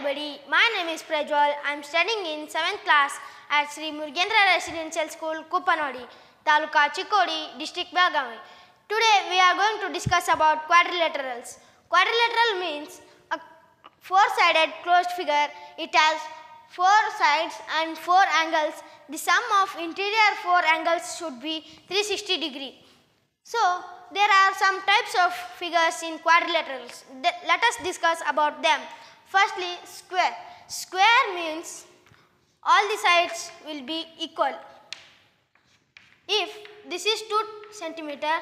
everybody. My name is Prajwal. I am studying in 7th class at Sri Murgendra Residential School, Kupanodi, Taluka Chikodi, District Belgaum. Today we are going to discuss about quadrilaterals. Quadrilateral means a four-sided closed figure. It has four sides and four angles. The sum of interior four angles should be 360 degree. So, there are some types of figures in quadrilaterals. Let us discuss about them. Firstly, square. Square means all the sides will be equal. If this is 2 centimeter,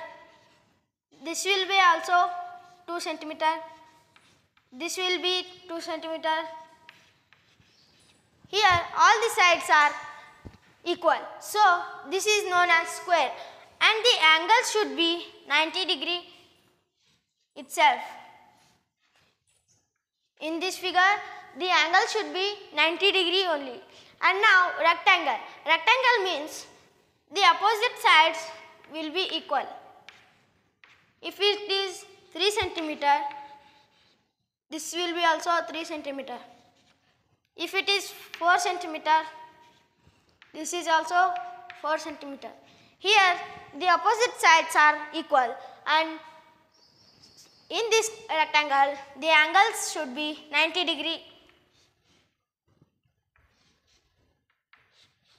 this will be also 2 centimeter, this will be 2 centimeter. Here all the sides are equal. So this is known as square and the angle should be 90 degree itself. In this figure, the angle should be 90 degree only. And now rectangle. Rectangle means the opposite sides will be equal. If it is 3 centimeter, this will be also 3 centimeter. If it is 4 centimeter, this is also 4 centimeter. Here the opposite sides are equal and in this rectangle, the angles should be 90 degree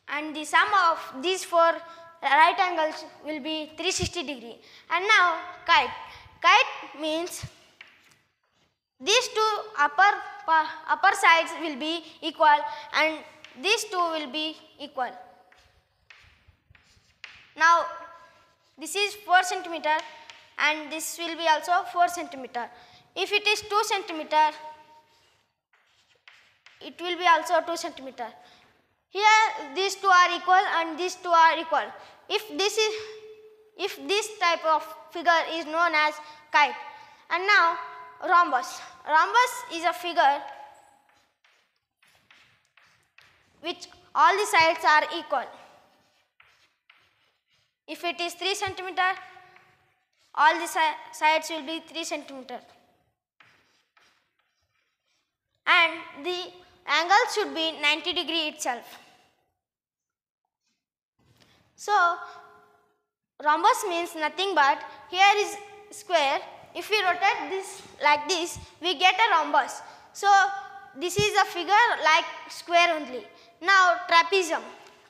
and the sum of these four right angles will be 360 degree. And now kite. Kite means these two upper, upper sides will be equal and these two will be equal. Now this is 4 centimeter and this will be also 4 centimeter. If it is 2 centimeter, it will be also 2 centimeter. Here these two are equal and these two are equal. If this is, if this type of figure is known as kite. And now rhombus. Rhombus is a figure which all the sides are equal. If it is 3 centimeter, all the sides will be 3 centimeter. And the angle should be 90 degree itself. So, rhombus means nothing but here is square. If we rotate this like this, we get a rhombus. So, this is a figure like square only. Now, trapezium.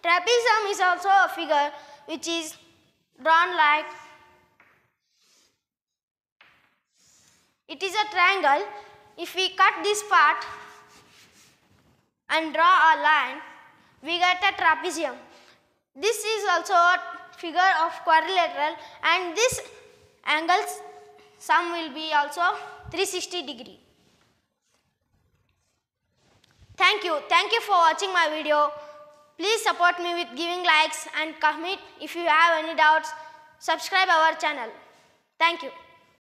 Trapezium is also a figure which is drawn like It is a triangle. If we cut this part and draw a line, we get a trapezium. This is also a figure of quadrilateral and this angles sum will be also 360 degree. Thank you. Thank you for watching my video. Please support me with giving likes and comment if you have any doubts. Subscribe our channel. Thank you.